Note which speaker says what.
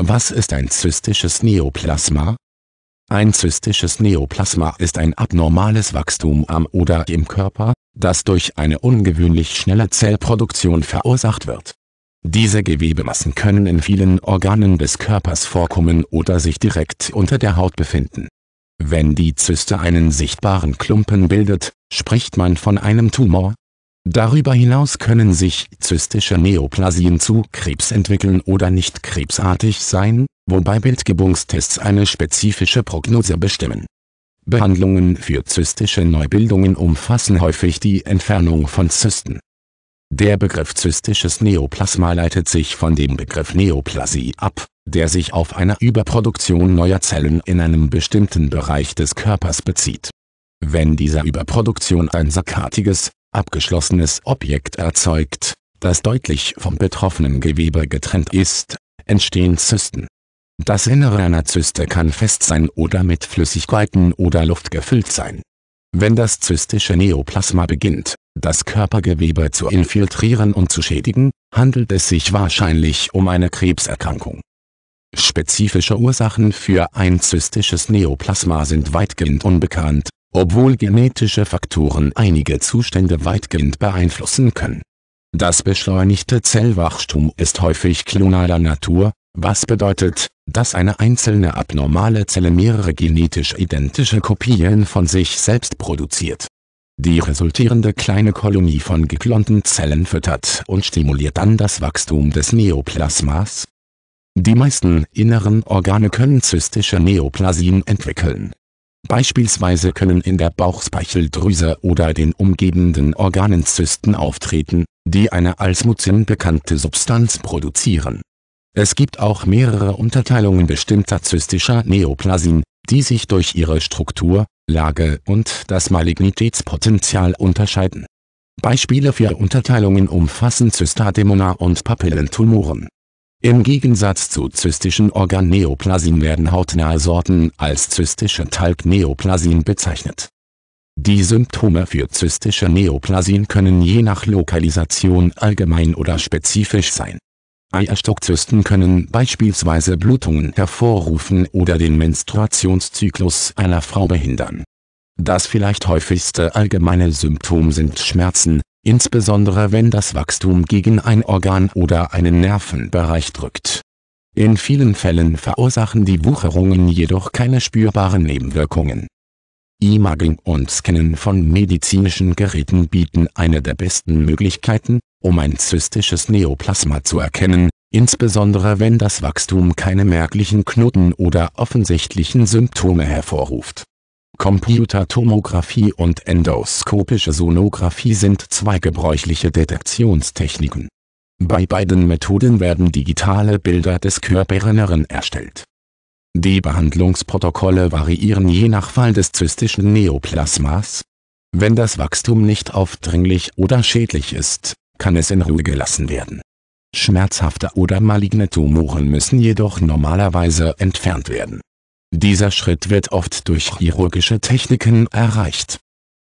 Speaker 1: Was ist ein zystisches Neoplasma? Ein zystisches Neoplasma ist ein abnormales Wachstum am oder im Körper, das durch eine ungewöhnlich schnelle Zellproduktion verursacht wird. Diese Gewebemassen können in vielen Organen des Körpers vorkommen oder sich direkt unter der Haut befinden. Wenn die Zyste einen sichtbaren Klumpen bildet, spricht man von einem Tumor Darüber hinaus können sich zystische Neoplasien zu Krebs entwickeln oder nicht krebsartig sein, wobei Bildgebungstests eine spezifische Prognose bestimmen. Behandlungen für zystische Neubildungen umfassen häufig die Entfernung von Zysten. Der Begriff zystisches Neoplasma leitet sich von dem Begriff Neoplasie ab, der sich auf eine Überproduktion neuer Zellen in einem bestimmten Bereich des Körpers bezieht. Wenn dieser Überproduktion ein sarkartiges, abgeschlossenes Objekt erzeugt, das deutlich vom betroffenen Gewebe getrennt ist, entstehen Zysten. Das Innere einer Zyste kann fest sein oder mit Flüssigkeiten oder Luft gefüllt sein. Wenn das zystische Neoplasma beginnt, das Körpergewebe zu infiltrieren und zu schädigen, handelt es sich wahrscheinlich um eine Krebserkrankung. Spezifische Ursachen für ein zystisches Neoplasma sind weitgehend unbekannt, obwohl genetische Faktoren einige Zustände weitgehend beeinflussen können. Das beschleunigte Zellwachstum ist häufig klonaler Natur, was bedeutet, dass eine einzelne abnormale Zelle mehrere genetisch identische Kopien von sich selbst produziert. Die resultierende kleine Kolonie von geklonten Zellen füttert und stimuliert dann das Wachstum des Neoplasmas. Die meisten inneren Organe können zystische Neoplasien entwickeln Beispielsweise können in der Bauchspeicheldrüse oder den umgebenden Organen Zysten auftreten, die eine als Mucin bekannte Substanz produzieren. Es gibt auch mehrere Unterteilungen bestimmter zystischer Neoplasien, die sich durch ihre Struktur, Lage und das Malignitätspotenzial unterscheiden. Beispiele für Unterteilungen umfassen Zystademona und Papillentumoren im Gegensatz zu zystischen Organneoplasien werden hautnahe Sorten als zystische Talgneoplasien bezeichnet. Die Symptome für zystische Neoplasien können je nach Lokalisation allgemein oder spezifisch sein. Eierstockzysten können beispielsweise Blutungen hervorrufen oder den Menstruationszyklus einer Frau behindern. Das vielleicht häufigste allgemeine Symptom sind Schmerzen, insbesondere wenn das Wachstum gegen ein Organ oder einen Nervenbereich drückt. In vielen Fällen verursachen die Wucherungen jedoch keine spürbaren Nebenwirkungen. Imaging und Scannen von medizinischen Geräten bieten eine der besten Möglichkeiten, um ein zystisches Neoplasma zu erkennen, insbesondere wenn das Wachstum keine merklichen Knoten oder offensichtlichen Symptome hervorruft Computertomographie und endoskopische Sonographie sind zwei gebräuchliche Detektionstechniken. Bei beiden Methoden werden digitale Bilder des Körperinneren erstellt. Die Behandlungsprotokolle variieren je nach Fall des zystischen Neoplasmas. Wenn das Wachstum nicht aufdringlich oder schädlich ist, kann es in Ruhe gelassen werden. Schmerzhafte oder maligne Tumoren müssen jedoch normalerweise entfernt werden dieser Schritt wird oft durch chirurgische Techniken erreicht